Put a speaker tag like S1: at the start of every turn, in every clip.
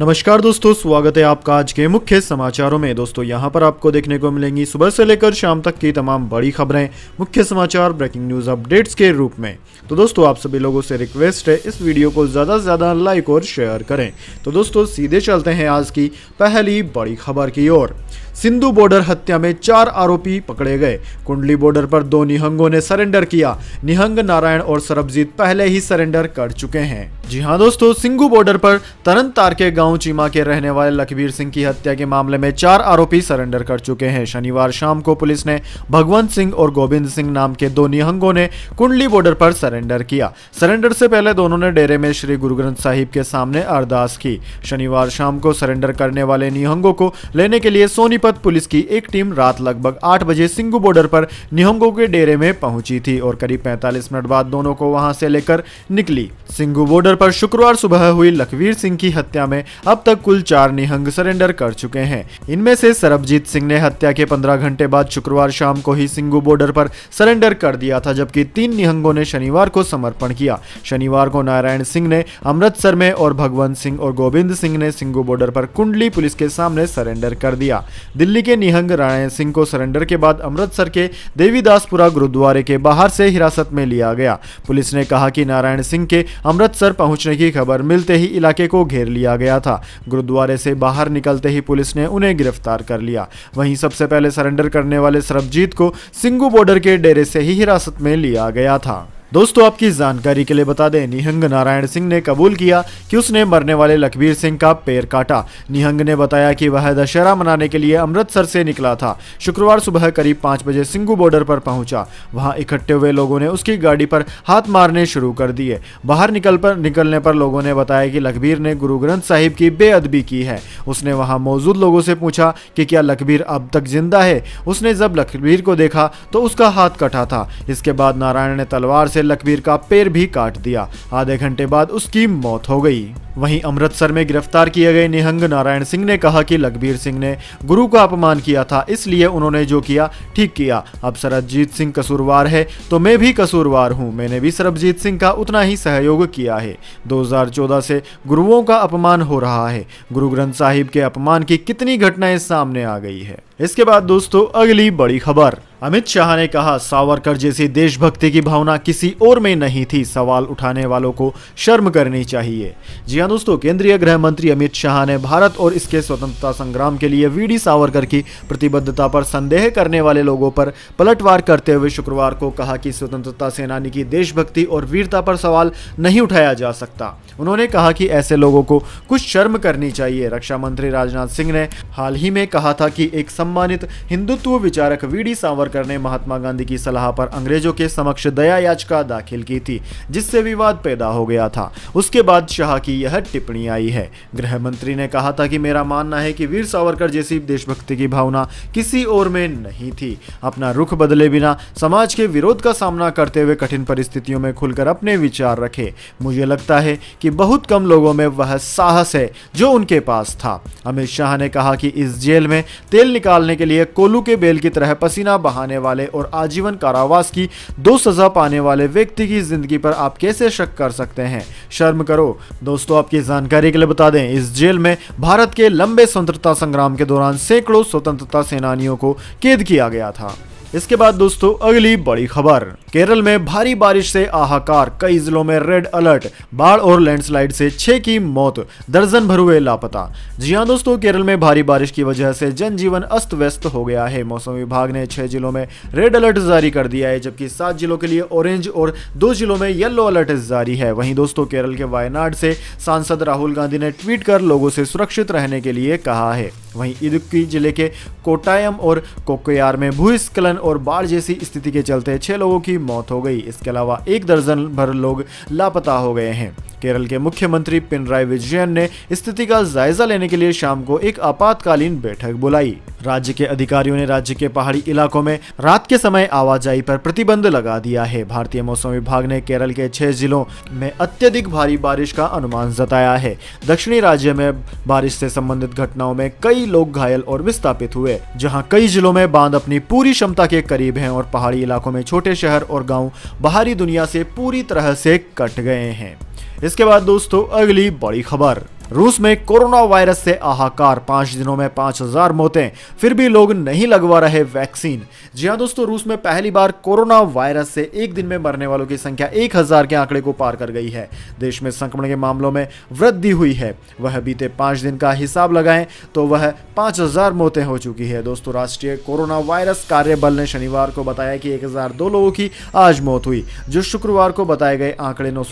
S1: नमस्कार दोस्तों स्वागत है आपका आज के मुख्य समाचारों में दोस्तों यहां पर आपको देखने को मिलेंगी सुबह से लेकर शाम तक की तमाम बड़ी खबरें मुख्य समाचार ब्रेकिंग न्यूज अपडेट्स के रूप में तो दोस्तों आप सभी लोगों से रिक्वेस्ट है इस वीडियो को ज़्यादा से ज़्यादा लाइक और शेयर करें तो दोस्तों सीधे चलते हैं आज की पहली बड़ी खबर की ओर सिंधु बॉर्डर हत्या में चार आरोपी पकड़े गए कुंडली बॉर्डर पर दो निहंगों ने सरेंडर किया निहंग नारायण और सरबजीत पहले ही सरेंडर कर चुके हैं जी हाँ दोस्तों सिंगू बॉर्डर पर तरन तार के गांव चीमा के रहने वाले लखबीर सिंह की हत्या के मामले में चार आरोपी सरेंडर कर चुके हैं शनिवार शाम को पुलिस ने भगवंत सिंह और गोविंद सिंह नाम के दो निहंगों ने कुंडली बॉर्डर पर सरेंडर किया सरेंडर से पहले दोनों ने डेरे में श्री गुरु ग्रंथ साहिब के सामने अरदास की शनिवार शाम को सरेंडर करने वाले निहंगों को लेने के लिए सोनीपत तिब्बत पुलिस की एक टीम रात लगभग आठ बजे सिंगू बॉर्डर पर निहंगों के डेरे में पहुंची थी और करीब 45 मिनट बाद दोनों को वहां से लेकर निकली सिंगू बॉर्डर पर शुक्रवार सुबह हुई लखवीर सिंह की हत्या में अब तक कुल चार निहंग सरेंडर कर चुके हैं इनमें से सरबजीत सिंह ने हत्या के पंद्रह घंटे बाद शुक्रवार शाम को ही सिंगू बॉर्डर पर सरेंडर कर दिया था जबकि तीन निहंगों ने शनिवार को समर्पण किया शनिवार को नारायण सिंह ने अमृतसर में और भगवंत सिंह और गोविंद सिंह ने सिंगू बॉर्डर पर कुंडली पुलिस के सामने सरेंडर कर दिया दिल्ली के निहंग नारायण सिंह को सरेंडर के बाद अमृतसर के देवीदासपुरा गुरुद्वारे के बाहर से हिरासत में लिया गया पुलिस ने कहा कि नारायण सिंह के अमृतसर पहुंचने की खबर मिलते ही इलाके को घेर लिया गया था गुरुद्वारे से बाहर निकलते ही पुलिस ने उन्हें गिरफ्तार कर लिया वहीं सबसे पहले सरेंडर करने वाले सरबजीत को सिंगू बॉर्डर के डेरे से ही हिरासत में लिया गया था दोस्तों आपकी जानकारी के लिए बता दें निहंग नारायण सिंह ने कबूल किया कि उसने मरने वाले लखबीर सिंह का पैर काटा निहंग ने बताया कि वह दशहरा मनाने के लिए अमृतसर से निकला था शुक्रवार सुबह करीब पांच बजे सिंगू बॉर्डर पर पहुंचा वहां इकट्ठे हुए लोगों ने उसकी गाड़ी पर हाथ मारने शुरू कर दिए बाहर निकल पर निकलने पर लोगों ने बताया कि लखबीर ने गुरु ग्रंथ साहिब की बेअदबी की है उसने वहां मौजूद लोगों से पूछा कि क्या लखबीर अब तक जिंदा है उसने जब लखबीर को देखा तो उसका हाथ कटा था इसके बाद नारायण ने तलवार से से लखबीर का पैर भी काट दिया आधे घंटे बाद उसकी मौत हो गई वहीं अमृतसर में गिरफ्तार किए गए निहंग नारायण सिंह ने कहा कि लखबीर सिंह ने गुरु का अपमान किया था इसलिए उन्होंने जो किया ठीक किया अब सरबजीत सिंह कसूरवार है तो मैं भी कसूरवार हूँ मैंने भी सरबजीत सिंह का उतना ही सहयोग किया है 2014 से गुरुओं का अपमान हो रहा है गुरु ग्रंथ साहिब के अपमान की कितनी घटनाएं सामने आ गई है इसके बाद दोस्तों अगली बड़ी खबर अमित शाह ने कहा सावरकर जैसी देशभक्ति की भावना किसी और में नहीं थी सवाल उठाने वालों को शर्म करनी चाहिए जी हाँ दोस्तों केंद्रीय गृह मंत्री अमित शाह ने भारत और इसके स्वतंत्रता संग्राम के लिए वीडी सावरकर की प्रतिबद्धता पर संदेह करने वाले लोगों पर पलटवार करते हुए शुक्रवार को कहा कि स्वतंत्रता सेनानी की देशभक्ति और वीरता पर सवाल नहीं उठाया जा सकता उन्होंने कहा कि ऐसे लोगों को कुछ शर्म करनी चाहिए रक्षा मंत्री राजनाथ सिंह ने हाल ही में कहा था कि एक सम्मानित हिंदुत्व विचारक वीडी सावरकर सावरकर ने महात्मा गांधी की सलाह पर अंग्रेजों के समक्ष दया याचिका दाखिल की थी जिससे विवाद पैदा हो गया था उसके बाद शाह की यह टिप्पणी आई है गृह मंत्री ने कहा था कि मेरा मानना है कि वीर सावरकर जैसी देशभक्ति की भावना किसी और में नहीं थी अपना रुख बदले बिना समाज के विरोध का सामना करते हुए कठिन परिस्थितियों में खुलकर अपने विचार रखे मुझे लगता है कि बहुत कम लोगों में वह साहस है जो उनके पास था अमित शाह ने कहा कि इस जेल में तेल निकालने के लिए कोलू के बेल की तरह पसीना बहा बढ़ाने वाले और आजीवन कारावास की दो सज़ा पाने वाले व्यक्ति की ज़िंदगी पर आप कैसे शक कर सकते हैं शर्म करो दोस्तों आपकी जानकारी के लिए बता दें इस जेल में भारत के लंबे स्वतंत्रता संग्राम के दौरान सैकड़ों स्वतंत्रता सेनानियों को कैद किया गया था इसके बाद दोस्तों अगली बड़ी खबर केरल में भारी बारिश से आहाकार कई जिलों में रेड अलर्ट बाढ़ और लैंडस्लाइड से छह की मौत दर्जन भर हुए लापता जी हाँ दोस्तों केरल में भारी बारिश की वजह से जनजीवन अस्त व्यस्त हो गया है मौसम विभाग ने छह जिलों में रेड अलर्ट जारी कर दिया है जबकि सात जिलों के लिए ऑरेंज और दो जिलों में येलो अलर्ट जारी है वहीं दोस्तों केरल के वायनाड से सांसद राहुल गांधी ने ट्वीट कर लोगों से सुरक्षित रहने के लिए कहा है वहीं इदुक्की जिले के कोटायम और कोकोयार में भूस्खलन और बाढ़ जैसी स्थिति के चलते छह लोगों की मौत हो गई इसके अलावा एक दर्जन भर लोग लापता हो गए हैं केरल के मुख्यमंत्री पिनराई विजयन ने स्थिति का जायजा लेने के लिए शाम को एक आपातकालीन बैठक बुलाई राज्य के अधिकारियों ने राज्य के पहाड़ी इलाकों में रात के समय आवाजाही पर प्रतिबंध लगा दिया है भारतीय मौसम विभाग ने केरल के छह जिलों में अत्यधिक भारी बारिश का अनुमान जताया है दक्षिणी राज्य में बारिश से संबंधित घटनाओं में कई लोग घायल और विस्थापित हुए जहाँ कई जिलों में बांध अपनी पूरी क्षमता के करीब है और पहाड़ी इलाकों में छोटे शहर और गाँव बाहरी दुनिया से पूरी तरह से कट गए हैं इसके बाद दोस्तों अगली बड़ी खबर रूस में कोरोना वायरस से आहाकार पांच दिनों में पांच हजार मौतें फिर भी लोग नहीं लगवा रहे वैक्सीन जी हाँ दोस्तों रूस में पहली बार कोरोना वायरस से एक दिन में मरने वालों की संख्या एक हजार के आंकड़े को पार कर गई है देश में संक्रमण के मामलों में वृद्धि हुई है वह बीते पांच दिन का हिसाब लगाएं तो वह पांच हजार मौतें हो चुकी है दोस्तों राष्ट्रीय कोरोना वायरस कार्यबल ने शनिवार को बताया कि एक हजार दो लोगों की आज मौत हुई जो शुक्रवार को बताए गए आंकड़े नौ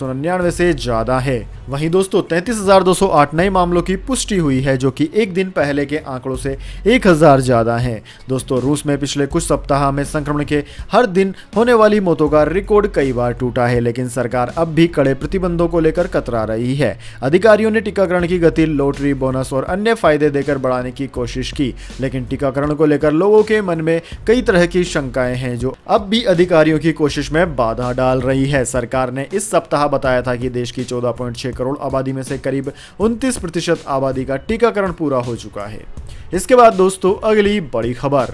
S1: से ज़्यादा है वही दोस्तों तैतीस हजार दो सौ आठ आठ नए मामलों की पुष्टि हुई है जो कि एक दिन पहले के आंकड़ों से एक हज़ार ज़्यादा हैं दोस्तों रूस में पिछले कुछ सप्ताह में संक्रमण के हर दिन होने वाली मौतों का रिकॉर्ड कई बार टूटा है लेकिन सरकार अब भी कड़े प्रतिबंधों को लेकर कतरा रही है अधिकारियों ने टीकाकरण की गति लॉटरी बोनस और अन्य फायदे देकर बढ़ाने की कोशिश की लेकिन टीकाकरण को लेकर लोगों के मन में कई तरह की शंकाएं हैं जो अब भी अधिकारियों की कोशिश में बाधा डाल रही है सरकार ने इस सप्ताह बताया था कि देश की 14.6 करोड़ आबादी में से करीब उनतीस प्रतिशत आबादी का टीकाकरण पूरा हो चुका है इसके बाद दोस्तों अगली बड़ी खबर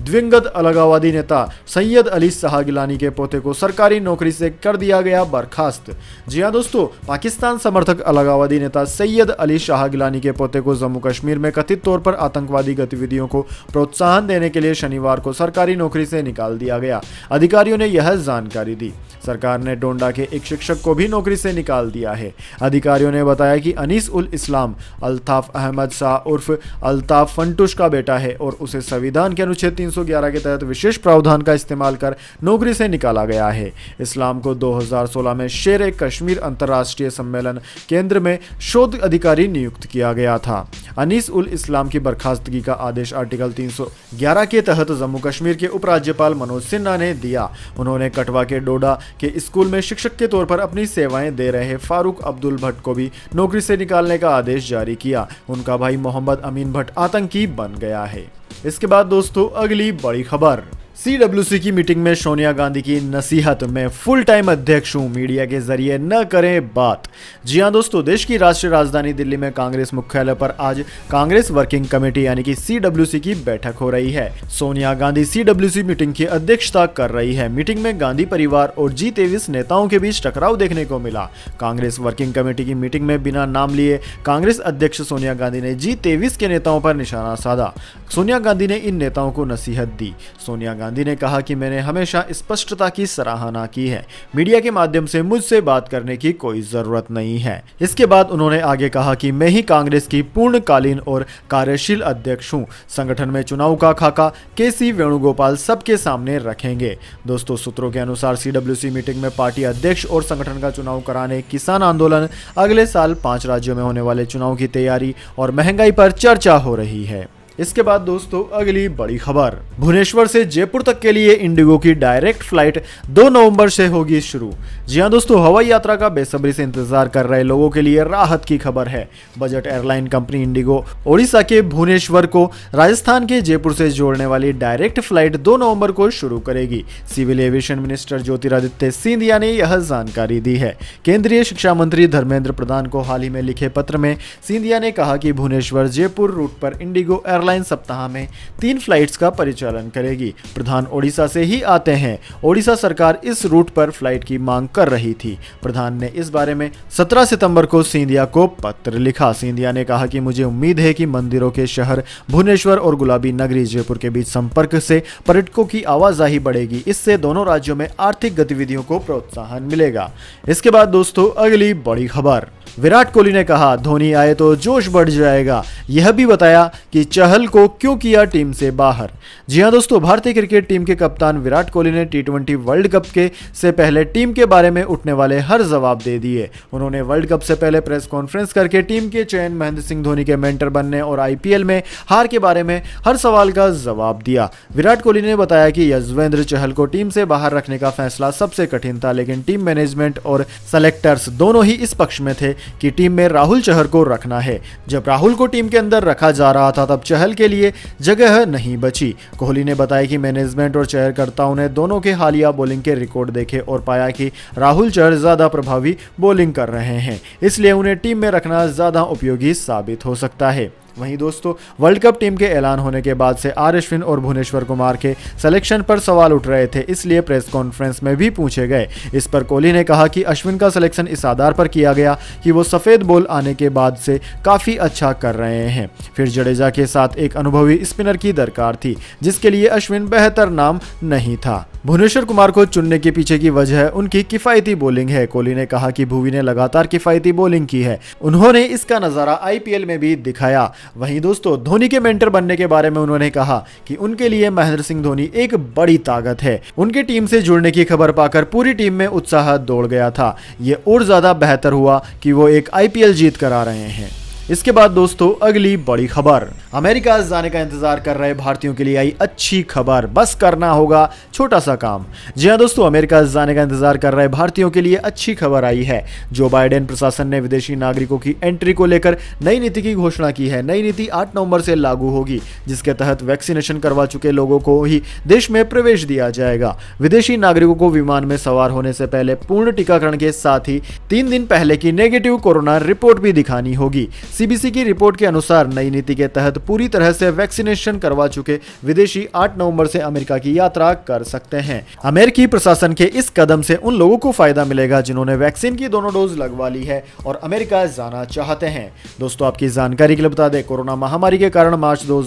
S1: द्विंगत अलगावादी नेता सैयद अली शाह गिलानी के पोते को सरकारी नौकरी से कर दिया गया बर्खास्त जी हाँ दोस्तों पाकिस्तान समर्थक अलगावादी नेता सैयद अली शाह गिलानी के पोते को जम्मू कश्मीर में कथित तौर पर आतंकवादी गतिविधियों को प्रोत्साहन देने के लिए शनिवार को सरकारी नौकरी से निकाल दिया गया अधिकारियों ने यह जानकारी दी सरकार ने डोंडा के एक शिक्षक को भी नौकरी से निकाल दिया है अधिकारियों ने बताया कि अनीस उल इस्लाम अल्ताफ अहमद शाह उर्फ अल्ताफ फंटुश का बेटा है और उसे संविधान के अनुच्छेद 311 के तहत विशेष प्रावधान का इस्तेमाल कर नौकरी से निकाला गया है इस्लाम को 2016 में शेर कश्मीर अंतर्राष्ट्रीय सम्मेलन केंद्र में शोध अधिकारी नियुक्त किया गया था अनीस उल इस्लाम की बर्खास्तगी का आदेश आर्टिकल 311 के तहत जम्मू कश्मीर के उपराज्यपाल मनोज सिन्हा ने दिया उन्होंने कटवा के डोडा के स्कूल में शिक्षक के तौर पर अपनी सेवाएं दे रहे फारूक अब्दुल भट्ट को भी नौकरी से निकालने का आदेश जारी किया उनका भाई मोहम्मद अमीन भट्ट आतंकी बन गया है इसके बाद दोस्तों अगली बड़ी खबर सी डब्ल्यू सी की मीटिंग में सोनिया गांधी की नसीहत में फुल टाइम अध्यक्ष हूँ मीडिया के जरिए न करें बात जी हाँ दोस्तों देश की राष्ट्रीय राजधानी दिल्ली में कांग्रेस मुख्यालय पर आज कांग्रेस वर्किंग कमेटी यानी कि सी डब्ल्यू सी की बैठक हो रही है सोनिया गांधी सी मीटिंग की अध्यक्षता कर रही है मीटिंग में गांधी परिवार और जी तेवीस नेताओं के बीच टकराव देखने को मिला कांग्रेस वर्किंग कमेटी की मीटिंग में बिना नाम लिए कांग्रेस अध्यक्ष सोनिया गांधी ने जी तेवीस के नेताओं पर निशाना साधा सोनिया गांधी ने इन नेताओं को नसीहत दी सोनिया गांधी ने कहा कि मैंने हमेशा स्पष्टता की सराहना की है मीडिया के माध्यम से मुझसे बात करने की कोई जरूरत नहीं है इसके बाद उन्होंने आगे कहा कि मैं ही कांग्रेस की पूर्णकालीन और कार्यशील अध्यक्ष हूँ संगठन में चुनाव का खाका के सी वेणुगोपाल सबके सामने रखेंगे दोस्तों सूत्रों के अनुसार सी मीटिंग में पार्टी अध्यक्ष और संगठन का चुनाव कराने किसान आंदोलन अगले साल पांच राज्यों में होने वाले चुनाव की तैयारी और महंगाई पर चर्चा हो रही है इसके बाद दोस्तों अगली बड़ी खबर भुवनेश्वर से जयपुर तक के लिए इंडिगो की डायरेक्ट फ्लाइट 2 नवंबर से होगी शुरू जी हाँ दोस्तों हवाई यात्रा का बेसब्री से इंतजार कर रहे लोगों के लिए राहत की खबर है budget airline company IndiGo Odisha के भुवनेश्वर को राजस्थान के जयपुर से जोड़ने वाली डायरेक्ट फ्लाइट दो नवम्बर को शुरू करेगी civil aviation minister Jyotiraditya Scindia ने यह जानकारी दी है केंद्रीय शिक्षा मंत्री धर्मेंद्र प्रधान को हाल ही में लिखे पत्र में सिंधिया ने कहा कि भुवनेश्वर जयपुर रूट पर इंडिगो एयर एयरलाइन सप्ताह में तीन फ्लाइट्स का परिचालन करेगी प्रधान ओडिशा से ही आते हैं ओडिशा सरकार इस रूट पर फ्लाइट की मांग कर रही थी प्रधान ने इस बारे में 17 सितंबर को सिंधिया को पत्र लिखा सिंधिया ने कहा कि मुझे उम्मीद है कि मंदिरों के शहर भुवनेश्वर और गुलाबी नगरी जयपुर के बीच संपर्क से पर्यटकों की आवाजाही बढ़ेगी इससे दोनों राज्यों में आर्थिक गतिविधियों को प्रोत्साहन मिलेगा इसके बाद दोस्तों अगली बड़ी खबर विराट कोहली ने कहा धोनी आए तो जोश बढ़ जाएगा यह भी बताया कि चहल को क्यों किया टीम से बाहर जी हाँ दोस्तों भारतीय क्रिकेट टीम के कप्तान विराट कोहली ने टी वर्ल्ड कप के से पहले टीम के बारे में उठने वाले हर जवाब दे दिए उन्होंने वर्ल्ड कप से पहले प्रेस कॉन्फ्रेंस करके टीम के चयन महेंद्र सिंह धोनी के मेंटर बनने और आईपीएल में हार के बारे में हर सवाल का जवाब दिया विराट कोहली ने बताया कि यजवेंद्र चहल को टीम से बाहर रखने का फैसला सबसे कठिन था लेकिन टीम मैनेजमेंट और सेलेक्टर्स दोनों ही इस पक्ष में थे कि टीम में राहुल चहर को रखना है जब राहुल को टीम के अंदर रखा जा रहा था तब चहल के लिए जगह नहीं बची कोहली ने बताया कि मैनेजमेंट और चहरकर्ताओं ने दोनों के हालिया बॉलिंग के रिकॉर्ड देखे और पाया कि राहुल चहर ज़्यादा प्रभावी बॉलिंग कर रहे हैं इसलिए उन्हें टीम में रखना ज़्यादा उपयोगी साबित हो सकता है वहीं दोस्तों वर्ल्ड कप टीम के ऐलान होने के बाद से आर अश्विन और भुवनेश्वर कुमार के सिलेक्शन पर सवाल उठ रहे थे इसलिए प्रेस कॉन्फ्रेंस में भी पूछे गए इस पर कोहली ने कहा कि अश्विन का सिलेक्शन इस आधार पर किया गया कि वो सफ़ेद बॉल आने के बाद से काफ़ी अच्छा कर रहे हैं फिर जडेजा के साथ एक अनुभवी स्पिनर की दरकार थी जिसके लिए अश्विन बेहतर नाम नहीं था भुवनेश्वर कुमार को चुनने के पीछे की वजह उनकी किफायती बोलिंग है कोहली ने कहा कि भुवी ने लगातार किफायती बोलिंग की है उन्होंने इसका नजारा आईपीएल में भी दिखाया वहीं दोस्तों धोनी के मेंटर बनने के बारे में उन्होंने कहा कि उनके लिए महेंद्र सिंह धोनी एक बड़ी ताकत है उनकी टीम से जुड़ने की खबर पाकर पूरी टीम में उत्साह दौड़ गया था ये और ज्यादा बेहतर हुआ की वो एक आई जीत कर आ रहे हैं इसके बाद दोस्तों अगली बड़ी खबर अमेरिका जाने का इंतजार कर रहे भारतीयों के लिए आई अच्छी खबर बस करना होगा छोटा सा काम जी हाँ दोस्तों अमेरिका जाने का इंतजार कर रहे भारतीयों के लिए अच्छी खबर आई है जो बाइडेन प्रशासन ने विदेशी नागरिकों की एंट्री को लेकर नई नीति की घोषणा की है नई नीति आठ नवंबर से लागू होगी जिसके तहत वैक्सीनेशन करवा चुके लोगों को ही देश में प्रवेश दिया जाएगा विदेशी नागरिकों को विमान में सवार होने से पहले पूर्ण टीकाकरण के साथ ही तीन दिन पहले की नेगेटिव कोरोना रिपोर्ट भी दिखानी होगी सीबीसी की रिपोर्ट के अनुसार नई नीति के तहत पूरी तरह से वैक्सीनेशन करवा चुके विदेशी 8 नवंबर से अमेरिका की यात्रा कर सकते हैं अमेरिकी प्रशासन के इस कदम से उन लोगों को फायदा मिलेगा जिन्होंने वैक्सीन की दोनों डोज लगवा ली है और अमेरिका जाना चाहते हैं दोस्तों आपकी जानकारी के लिए बता दें कोरोना महामारी के कारण मार्च दो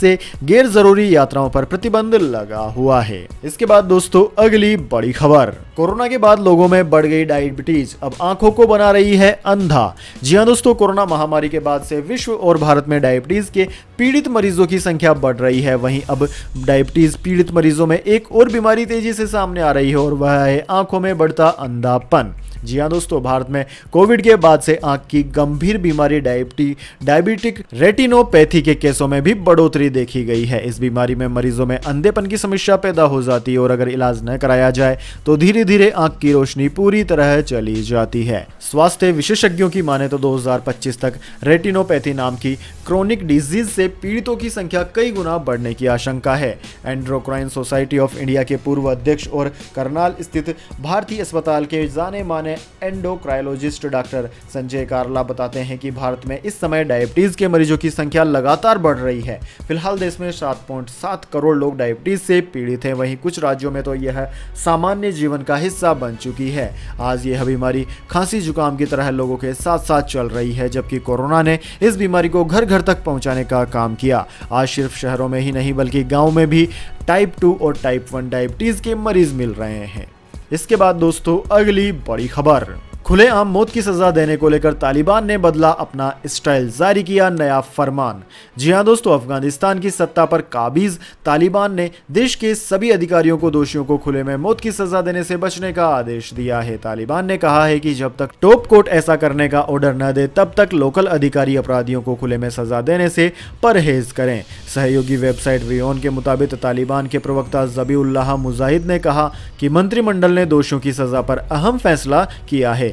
S1: से गैर जरूरी यात्राओं पर प्रतिबंध लगा हुआ है इसके बाद दोस्तों अगली बड़ी खबर कोरोना के बाद लोगों में बढ़ गई डायबिटीज अब आंखों को बना रही है अंधा जी हाँ दोस्तों कोरोना महामारी महामारी के बाद से विश्व और भारत में डायबिटीज़ के पीड़ित मरीजों की संख्या बढ़ रही है वहीं अब डायबिटीज़ पीड़ित मरीजों में एक और बीमारी तेजी से सामने आ रही है और वह है आंखों में बढ़ता अंधापन जी हाँ दोस्तों भारत में कोविड के बाद से आंख की गंभीर बीमारी डायबिटी डायबिटिक रेटिनोपैथी के केसों में भी बढ़ोतरी देखी गई है इस बीमारी में मरीजों में अंधेपन की समस्या पैदा हो जाती है और अगर इलाज न कराया जाए तो धीरे धीरे आंख की रोशनी पूरी तरह चली जाती है स्वास्थ्य विशेषज्ञों की माने तो दो तक रेटिनोपैथी नाम की क्रोनिक डिजीज से पीड़ितों की संख्या कई गुना बढ़ने की आशंका है एंड्रोक्राइन सोसाइटी ऑफ इंडिया के पूर्व अध्यक्ष और करनाल स्थित भारतीय अस्पताल के जाने माने एंडोक्रायोलॉजिस्ट डॉक्टर संजय कारला बताते हैं कि भारत में इस समय डायबिटीज़ के मरीजों की संख्या लगातार बढ़ रही है फिलहाल देश में सात करोड़ लोग डायबिटीज़ से पीड़ित हैं वहीं कुछ राज्यों में तो यह सामान्य जीवन का हिस्सा बन चुकी है आज यह बीमारी खांसी जुकाम की तरह लोगों के साथ साथ चल रही है जबकि कोरोना कोरोना ने इस बीमारी को घर घर तक पहुंचाने का काम किया आज सिर्फ शहरों में ही नहीं बल्कि गाँव में भी टाइप टू और टाइप वन डायबिटीज़ के मरीज मिल रहे हैं इसके बाद दोस्तों अगली बड़ी खबर खुलेआम मौत की सजा देने को लेकर तालिबान ने बदला अपना स्टाइल जारी किया नया फरमान जी हाँ दोस्तों अफगानिस्तान की सत्ता पर काबिज तालिबान ने देश के सभी अधिकारियों को दोषियों को खुले में मौत की सजा देने से बचने का आदेश दिया है तालिबान ने कहा है कि जब तक टॉप कोर्ट ऐसा करने का ऑर्डर न दे तब तक लोकल अधिकारी अपराधियों को खुले में सजा देने से परहेज करें सहयोगी वेबसाइट रियोन के मुताबिक तालिबान के प्रवक्ता जबी मुजाहिद ने कहा कि मंत्रिमंडल ने दोषियों की सजा पर अहम फैसला किया है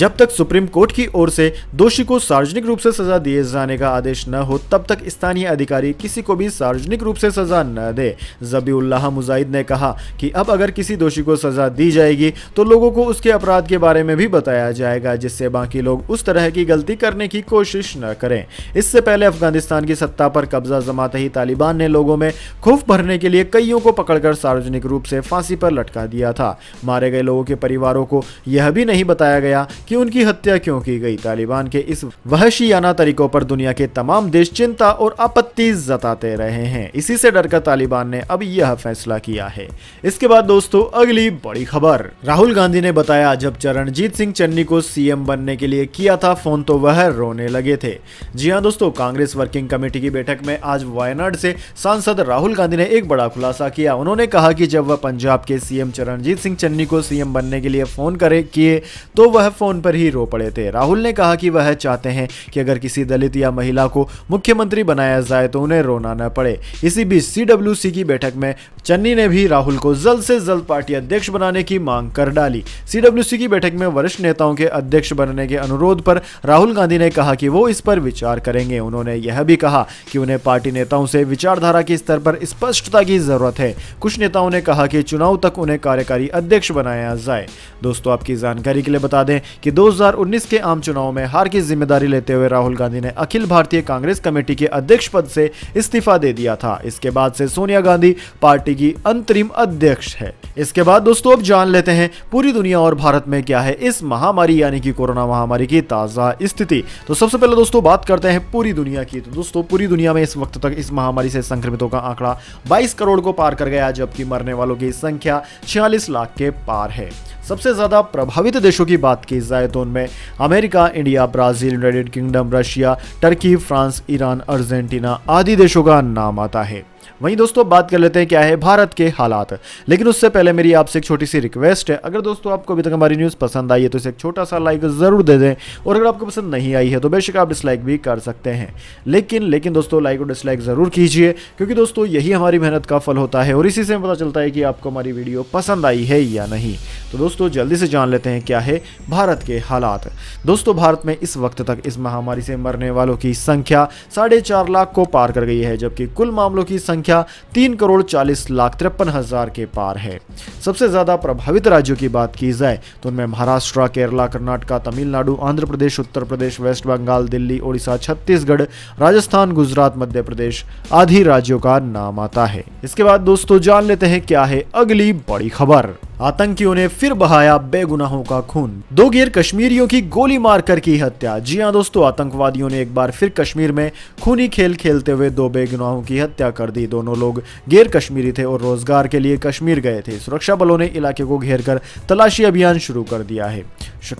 S1: जब तक सुप्रीम कोर्ट की ओर से दोषी को सार्वजनिक रूप से सजा दिए जाने का आदेश न हो तब तक स्थानीय अधिकारी किसी को भी सार्वजनिक रूप से सजा न दे जबीउल्लाह मुजाहिद ने कहा कि अब अगर किसी दोषी को सजा दी जाएगी तो लोगों को उसके अपराध के बारे में भी बताया जाएगा जिससे बाकी लोग उस तरह की गलती करने की कोशिश न करें इससे पहले अफगानिस्तान की सत्ता पर कब्जा जमाते ही तालिबान ने लोगों में खूफ भरने के लिए कईयों को पकड़कर सार्वजनिक रूप से फांसी पर लटका दिया था मारे गए लोगों के परिवारों को यह भी नहीं बताया गया कि उनकी हत्या क्यों की गई तालिबान के इस वहशियाना तरीकों पर दुनिया के तमाम देश चिंता और आपत्ति जताते रहे हैं इसी से डरकर तालिबान ने अब यह फैसला किया है इसके बाद दोस्तों अगली बड़ी खबर राहुल गांधी ने बताया जब चरणजीत सिंह चन्नी को सीएम बनने के लिए किया था फोन तो वह रोने लगे थे जी हाँ दोस्तों कांग्रेस वर्किंग कमेटी की बैठक में आज वायनाड से सांसद राहुल गांधी ने एक बड़ा खुलासा किया उन्होंने कहा कि जब वह पंजाब के सीएम चरणजीत सिंह चन्नी को सीएम बनने के लिए फोन करे किए तो वह फोन उन पर ही रो पड़े थे राहुल ने कहा कि वह चाहते हैं कि अगर किसी दलित या महिला को मुख्यमंत्री बनाया जाए तो उन्हें रोना न पड़े इसी बीच सी की बैठक में चन्नी ने भी राहुल को जल्द से जल्द पार्टी अध्यक्ष बनाने की मांग कर डाली सी की बैठक में वरिष्ठ नेताओं के अध्यक्ष बनने के अनुरोध पर राहुल गांधी ने कहा कि वो इस पर विचार करेंगे उन्होंने यह भी कहा कि उन्हें पार्टी नेताओं से विचारधारा के स्तर पर स्पष्टता की जरूरत है कुछ नेताओं ने कहा कि चुनाव तक उन्हें कार्यकारी अध्यक्ष बनाया जाए दोस्तों आपकी जानकारी के लिए बता दें कि 2019 के आम चुनाव में हार की जिम्मेदारी लेते हुए राहुल गांधी ने अखिल भारतीय कांग्रेस कमेटी के अध्यक्ष पद से इस्तीफा दे दिया था इसके बाद से सोनिया गांधी पार्टी की अंतरिम अध्यक्ष है इसके बाद दोस्तों अब जान लेते हैं पूरी दुनिया और भारत में क्या है इस महामारी यानी कि कोरोना महामारी की ताजा स्थिति तो सबसे पहले दोस्तों बात करते हैं पूरी दुनिया की तो दोस्तों पूरी दुनिया में इस वक्त तक इस महामारी से संक्रमितों का आंकड़ा बाईस करोड़ को पार कर गया जबकि मरने वालों की संख्या छियालीस लाख के पार है सबसे ज़्यादा प्रभावित देशों की बात की जाए तो उनमें America India Brazil United Kingdom Russia Turkey France Iran Argentina आदि देशों का नाम आता है वहीं दोस्तों बात कर लेते हैं क्या है भारत के हालात लेकिन उससे पहले मेरी आपसे एक छोटी सी रिक्वेस्ट है अगर दोस्तों आपको अभी तक हमारी न्यूज़ पसंद आई है तो इसे एक छोटा सा लाइक ज़रूर दे दें और अगर आपको पसंद नहीं आई है तो बेशक आप डिसलाइक भी कर सकते हैं लेकिन लेकिन दोस्तों लाइक और डिसलाइक ज़रूर कीजिए क्योंकि दोस्तों यही हमारी मेहनत का फल होता है और इसी से पता चलता है कि आपको हमारी वीडियो पसंद आई है या नहीं तो दोस्तों जल्दी से जान लेते हैं क्या है भारत के हालात दोस्तों भारत में इस वक्त तक इस महामारी से मरने वालों की संख्या साढ़े चार लाख को पार कर गई है जबकि कुल मामलों की संख्या संख्या तीन करोड़ चालीस लाख तिरपन हजार के पार है सबसे ज्यादा प्रभावित राज्यों की बात की जाए तो उनमें महाराष्ट्र केरला कर्नाटका तमिलनाडु आंध्र प्रदेश उत्तर प्रदेश वेस्ट बंगाल दिल्ली ओडिशा छत्तीसगढ़ राजस्थान गुजरात मध्य प्रदेश आदि राज्यों का नाम आता है इसके बाद दोस्तों जान लेते हैं क्या है अगली बड़ी खबर आतंकियों ने फिर बहाया बेगुनाहों का खून दो गिर कश्मीरियों की गोली मार कर की हत्या जी हाँ दोस्तों आतंकवादियों ने एक बार फिर कश्मीर में खूनी खेल खेलते हुए दो बेगुनाहों की हत्या कर दी दोनों लोग गैर कश्मीरी थे और रोजगार के लिए कश्मीर गए थे सुरक्षा बलों ने इलाके को घेर कर तलाशी अभियान शुरू कर दिया है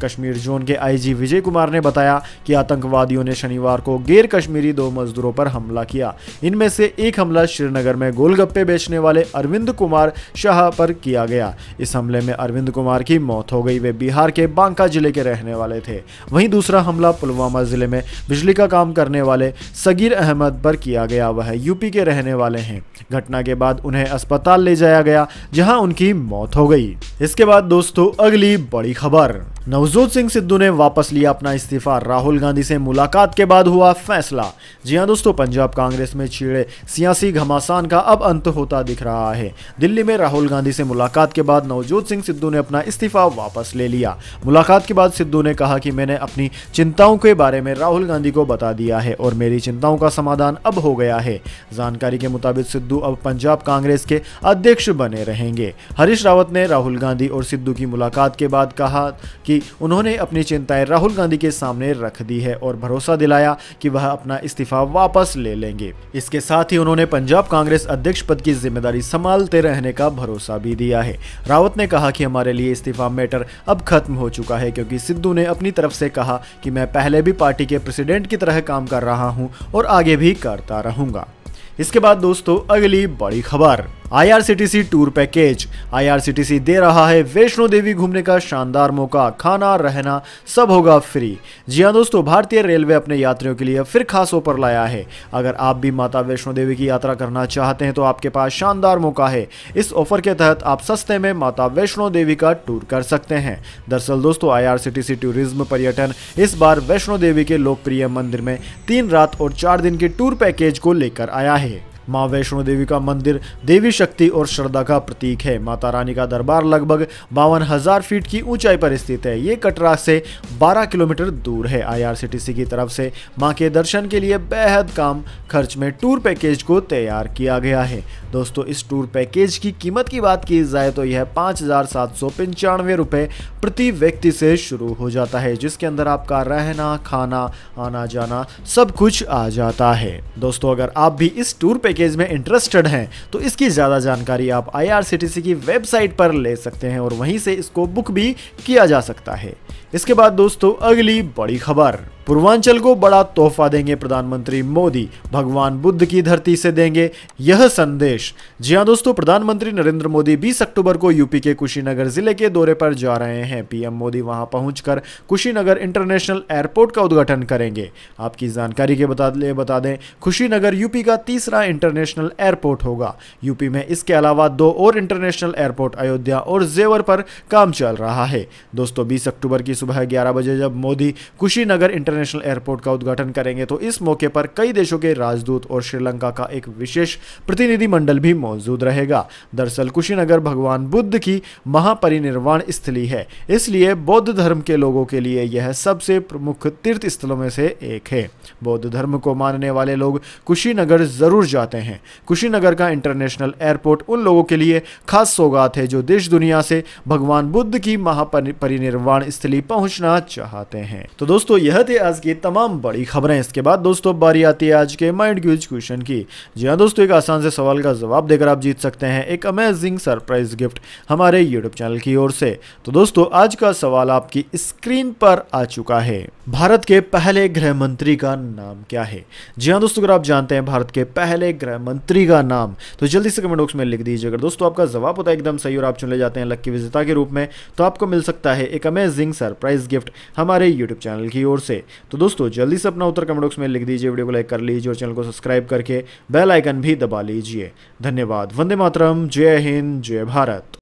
S1: कश्मीर जोन के आईजी विजय कुमार ने बताया कि आतंकवादियों ने शनिवार को गैर कश्मीरी दो मजदूरों पर हमला किया इनमें से एक हमला श्रीनगर में गोलगप्पे बेचने वाले अरविंद कुमार शाह पर किया गया इस हमले में अरविंद कुमार की मौत हो गई वे बिहार के बांका जिले के रहने वाले थे वहीं दूसरा हमला पुलवामा जिले में बिजली का काम करने वाले सगीर अहमद पर किया गया वह यूपी के रहने वाले हैं घटना के बाद उन्हें अस्पताल ले जाया गया जहां उनकी मौत हो गई इसके बाद दोस्तों अगली बड़ी खबर नवजोत सिंह सिद्धू ने वापस लिया अपना इस्तीफा राहुल गांधी से मुलाकात के बाद हुआ फैसला जी हां दोस्तों पंजाब कांग्रेस में छिड़े सियासी घमासान का अब अंत होता दिख रहा है दिल्ली में राहुल गांधी से मुलाकात के बाद नवजोत सिंह सिद्धू ने अपना इस्तीफा वापस ले लिया मुलाकात के बाद सिद्धू ने कहा कि मैंने अपनी चिंताओं के बारे में राहुल गांधी को बता दिया है और मेरी चिंताओं का समाधान अब हो गया है जानकारी के मुताबिक सिद्धू अब पंजाब कांग्रेस के अध्यक्ष बने रहेंगे हरीश रावत ने राहुल गांधी और सिद्धू की मुलाकात के बाद कहा कि की उन्होंने अपनी चिंताएं राहुल गांधी के सामने रख दी है और भरोसा दिलाया कि वह अपना इस्तीफा वापस ले लेंगे इसके साथ ही उन्होंने पंजाब कांग्रेस अध्यक्ष पद की जिम्मेदारी संभालते रहने का भरोसा भी दिया है रावत ने कहा कि हमारे लिए इस्तीफा मैटर अब खत्म हो चुका है क्योंकि सिद्धू ने अपनी तरफ से कहा कि मैं पहले भी पार्टी के प्रेसिडेंट की तरह काम कर रहा हूं और आगे भी करता रहूंगा इसके बाद दोस्तों अगली बड़ी खबर आईआरसीटीसी टूर पैकेज आईआरसीटीसी दे रहा है वैष्णो देवी घूमने का शानदार मौका खाना रहना सब होगा फ्री जी हाँ दोस्तों भारतीय रेलवे अपने यात्रियों के लिए फिर खास ऑफर लाया है अगर आप भी माता वैष्णो देवी की यात्रा करना चाहते हैं तो आपके पास शानदार मौका है इस ऑफर के तहत आप सस्ते में माता वैष्णो देवी का टूर कर सकते हैं दरअसल दोस्तों आईआरसीटीसी टूरिज्म पर्यटन इस बार वैष्णो देवी के लोकप्रिय मंदिर में तीन रात और चार दिन के टूर पैकेज को लेकर आया है माँ वैष्णो देवी का मंदिर देवी शक्ति और श्रद्धा का प्रतीक है माता रानी का दरबार लगभग बावन हजार फीट की ऊंचाई पर स्थित है ये कटरा से 12 किलोमीटर दूर है आईआरसीटीसी की तरफ से माँ के दर्शन के लिए बेहद कम खर्च में टूर पैकेज को तैयार किया गया है दोस्तों इस टूर पैकेज की कीमत की बात की जाए तो यह पाँच हजार सात सौ पंचानवे प्रति व्यक्ति से शुरू हो जाता है जिसके अंदर आपका रहना खाना आना जाना सब कुछ आ जाता है दोस्तों अगर आप भी इस टूर पैकेज में इंटरेस्टेड हैं तो इसकी ज़्यादा जानकारी आप आई की वेबसाइट पर ले सकते हैं और वहीं से इसको बुक भी किया जा सकता है इसके बाद दोस्तों अगली बड़ी खबर पूर्वांचल को बड़ा तोहफा देंगे प्रधानमंत्री मोदी भगवान बुद्ध की धरती से देंगे यह संदेश जी हाँ दोस्तों प्रधानमंत्री नरेंद्र मोदी 20 अक्टूबर को यूपी के कुशीनगर जिले के दौरे पर जा रहे हैं पीएम मोदी वहां पहुंचकर कुशीनगर इंटरनेशनल एयरपोर्ट का उद्घाटन करेंगे आपकी जानकारी के बता लिए बता दें कुशीनगर यूपी का तीसरा इंटरनेशनल एयरपोर्ट होगा यूपी में इसके अलावा दो और इंटरनेशनल एयरपोर्ट अयोध्या और जेवर पर काम चल रहा है दोस्तों बीस अक्टूबर की सुबह ग्यारह बजे जब Modi Kushinagar inter international airport का उद्घाटन करेंगे तो इस मौके पर कई देशों के राजदूत और श्रीलंका का एक विशेष प्रतिनिधिमंडल भी मौजूद रहेगा दरअसल कुशीनगर भगवान बुद्ध की महापरिनिर्वाण स्थली है इसलिए बौद्ध धर्म के लोगों के लिए यह सबसे प्रमुख तीर्थ स्थलों में से एक है बौद्ध धर्म को मानने वाले लोग कुशीनगर जरूर जाते हैं कुशीनगर का इंटरनेशनल एयरपोर्ट उन लोगों के लिए खास सौगात है जो देश दुनिया से भगवान बुद्ध की महापरिनिर्वाण स्थली पहुंचना चाहते हैं तो दोस्तों यह थे आज की तमाम बड़ी खबरें इसके बाद दोस्तों बारी आती है आज के माइंड क्यूज क्वेश्चन की जी हाँ दोस्तों एक आसान से सवाल का जवाब देकर आप जीत सकते हैं एक अमेजिंग सरप्राइज गिफ्ट हमारे यूट्यूब चैनल की ओर से तो दोस्तों आज का सवाल आपकी स्क्रीन पर आ चुका है भारत के पहले गृह मंत्री का नाम क्या है जी हाँ दोस्तों अगर आप जानते हैं भारत के पहले गृह मंत्री का नाम तो जल्दी से कमेंट बॉक्स में लिख दीजिए अगर दोस्तों आपका जवाब होता है एकदम सही और आप चुन ले जाते हैं लक्की विजेता के रूप में तो आपको मिल सकता है एक अमेजिंग सरप्राइज गिफ्ट हमारे यूट्यूब चैनल की ओर से तो दोस्तों जल्दी से अपना उत्तर कमेंट बॉक्स में लिख दीजिए वीडियो को लाइक कर लीजिए और चैनल को सब्सक्राइब करके बेल आइकन भी दबा लीजिए धन्यवाद वंदे मातरम जय हिंद जय भारत